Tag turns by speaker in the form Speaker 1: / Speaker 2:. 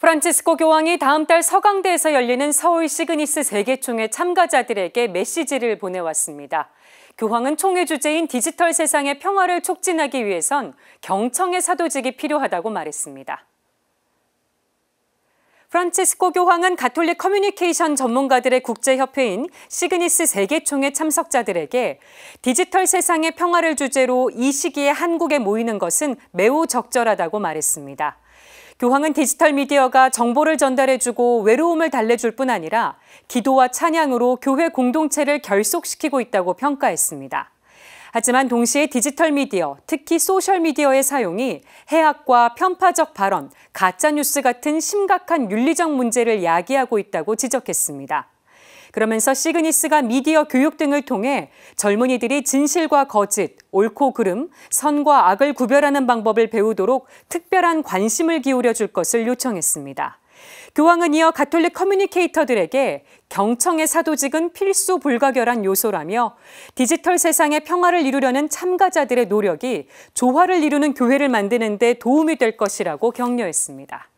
Speaker 1: 프란치스코 교황이 다음 달 서강대에서 열리는 서울 시그니스 세계총회 참가자들에게 메시지를 보내왔습니다. 교황은 총회 주제인 디지털 세상의 평화를 촉진하기 위해선 경청의 사도직이 필요하다고 말했습니다. 프란치스코 교황은 가톨릭 커뮤니케이션 전문가들의 국제협회인 시그니스 세계총회 참석자들에게 디지털 세상의 평화를 주제로 이 시기에 한국에 모이는 것은 매우 적절하다고 말했습니다. 교황은 디지털 미디어가 정보를 전달해주고 외로움을 달래줄 뿐 아니라 기도와 찬양으로 교회 공동체를 결속시키고 있다고 평가했습니다. 하지만 동시에 디지털 미디어, 특히 소셜 미디어의 사용이 해악과 편파적 발언, 가짜 뉴스 같은 심각한 윤리적 문제를 야기하고 있다고 지적했습니다. 그러면서 시그니스가 미디어 교육 등을 통해 젊은이들이 진실과 거짓, 옳고 그름, 선과 악을 구별하는 방법을 배우도록 특별한 관심을 기울여 줄 것을 요청했습니다. 교황은 이어 가톨릭 커뮤니케이터들에게 경청의 사도직은 필수 불가결한 요소라며 디지털 세상의 평화를 이루려는 참가자들의 노력이 조화를 이루는 교회를 만드는 데 도움이 될 것이라고 격려했습니다.